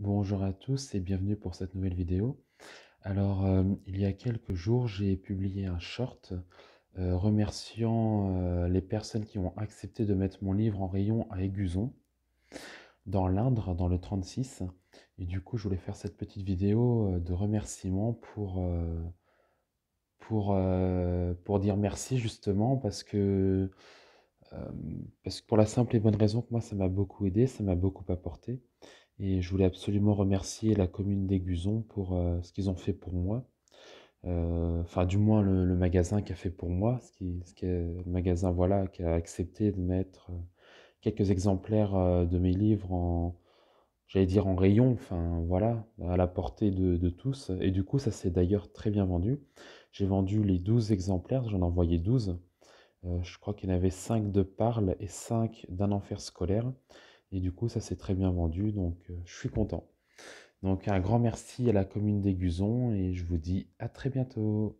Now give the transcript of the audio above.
Bonjour à tous et bienvenue pour cette nouvelle vidéo. Alors, euh, il y a quelques jours, j'ai publié un short euh, remerciant euh, les personnes qui ont accepté de mettre mon livre en rayon à Aiguzon, dans l'Indre, dans le 36. Et du coup, je voulais faire cette petite vidéo de remerciement pour, pour, pour dire merci justement parce que euh, parce que pour la simple et bonne raison que moi, ça m'a beaucoup aidé, ça m'a beaucoup apporté. Et je voulais absolument remercier la commune d'Aiguzon pour euh, ce qu'ils ont fait pour moi. Euh, enfin, du moins, le, magasin qui a fait pour moi, ce qui, le magasin voilà, qui a accepté de mettre quelques exemplaires de mes livres en, j'allais dire en rayon, enfin voilà, à la portée de, tous. Et du coup, ça s'est d'ailleurs très bien vendu. J'ai vendu les 12 exemplaires, j'en ai envoyé 12. Euh, je crois qu'il y en avait 5 de Parle et 5 d'un enfer scolaire. Et du coup, ça s'est très bien vendu, donc euh, je suis content. Donc un grand merci à la commune des et je vous dis à très bientôt.